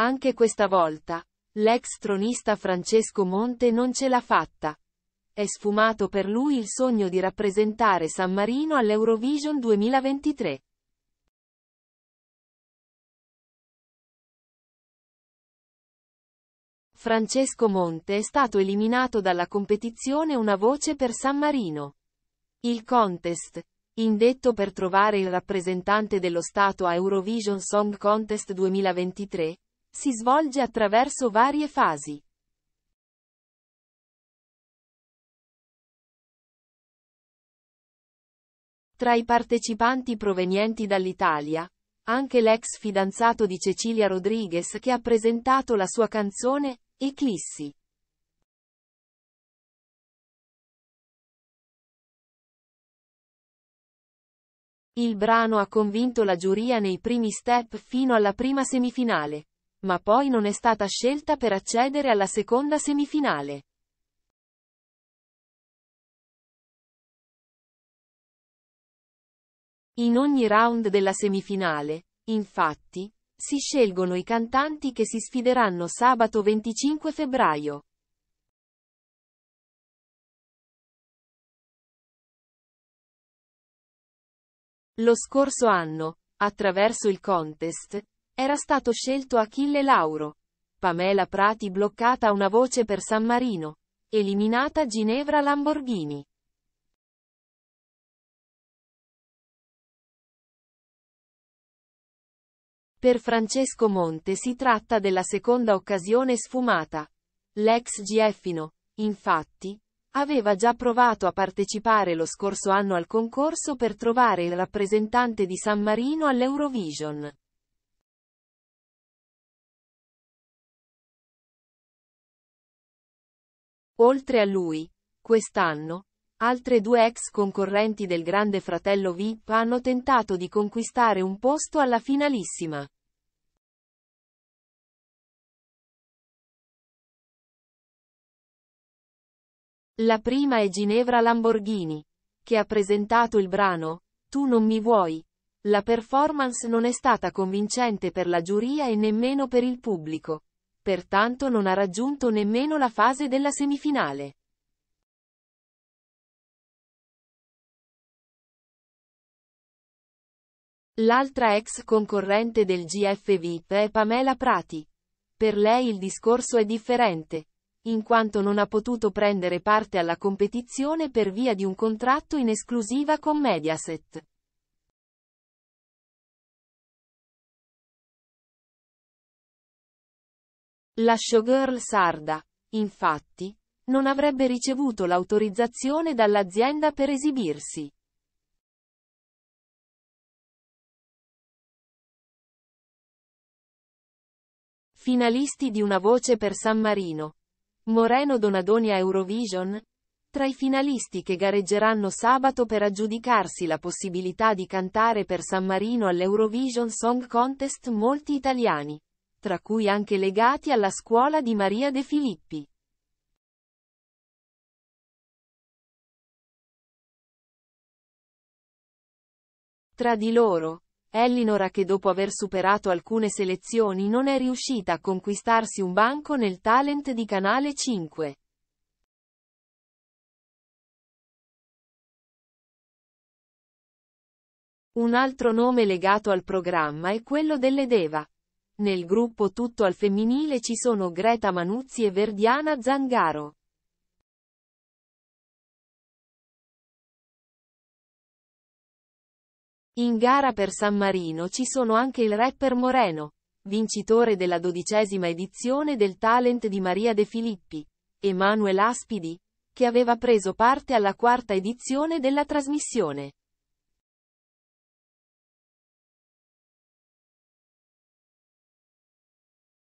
Anche questa volta, l'ex tronista Francesco Monte non ce l'ha fatta. È sfumato per lui il sogno di rappresentare San Marino all'Eurovision 2023. Francesco Monte è stato eliminato dalla competizione Una voce per San Marino. Il contest, indetto per trovare il rappresentante dello Stato a Eurovision Song Contest 2023, si svolge attraverso varie fasi. Tra i partecipanti provenienti dall'Italia, anche l'ex fidanzato di Cecilia Rodriguez che ha presentato la sua canzone, Eclissi. Il brano ha convinto la giuria nei primi step fino alla prima semifinale ma poi non è stata scelta per accedere alla seconda semifinale. In ogni round della semifinale, infatti, si scelgono i cantanti che si sfideranno sabato 25 febbraio. Lo scorso anno, attraverso il contest, era stato scelto Achille Lauro. Pamela Prati bloccata una voce per San Marino. Eliminata Ginevra Lamborghini. Per Francesco Monte si tratta della seconda occasione sfumata. L'ex GFino, infatti, aveva già provato a partecipare lo scorso anno al concorso per trovare il rappresentante di San Marino all'Eurovision. Oltre a lui, quest'anno, altre due ex concorrenti del Grande Fratello VIP hanno tentato di conquistare un posto alla finalissima. La prima è Ginevra Lamborghini, che ha presentato il brano Tu non mi vuoi. La performance non è stata convincente per la giuria e nemmeno per il pubblico pertanto non ha raggiunto nemmeno la fase della semifinale. L'altra ex concorrente del GF VIP è Pamela Prati. Per lei il discorso è differente, in quanto non ha potuto prendere parte alla competizione per via di un contratto in esclusiva con Mediaset. La showgirl sarda, infatti, non avrebbe ricevuto l'autorizzazione dall'azienda per esibirsi. Finalisti di Una voce per San Marino. Moreno Donadoni a Eurovision? Tra i finalisti che gareggeranno sabato per aggiudicarsi la possibilità di cantare per San Marino all'Eurovision Song Contest molti italiani tra cui anche legati alla scuola di Maria De Filippi. Tra di loro, Elinora che dopo aver superato alcune selezioni non è riuscita a conquistarsi un banco nel talent di Canale 5. Un altro nome legato al programma è quello delle Deva. Nel gruppo tutto al femminile ci sono Greta Manuzzi e Verdiana Zangaro. In gara per San Marino ci sono anche il rapper Moreno, vincitore della dodicesima edizione del talent di Maria De Filippi, Emanuel Aspidi, che aveva preso parte alla quarta edizione della trasmissione.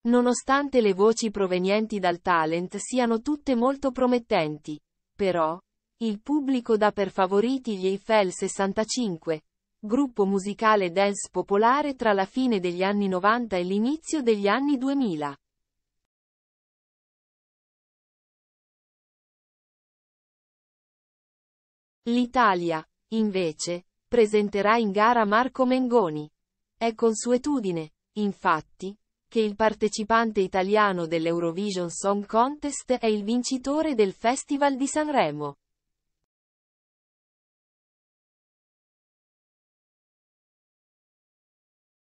Nonostante le voci provenienti dal talent siano tutte molto promettenti, però, il pubblico dà per favoriti gli Eiffel 65, gruppo musicale dance popolare tra la fine degli anni 90 e l'inizio degli anni 2000. L'Italia, invece, presenterà in gara Marco Mengoni. È consuetudine, infatti, che il partecipante italiano dell'Eurovision Song Contest è il vincitore del Festival di Sanremo.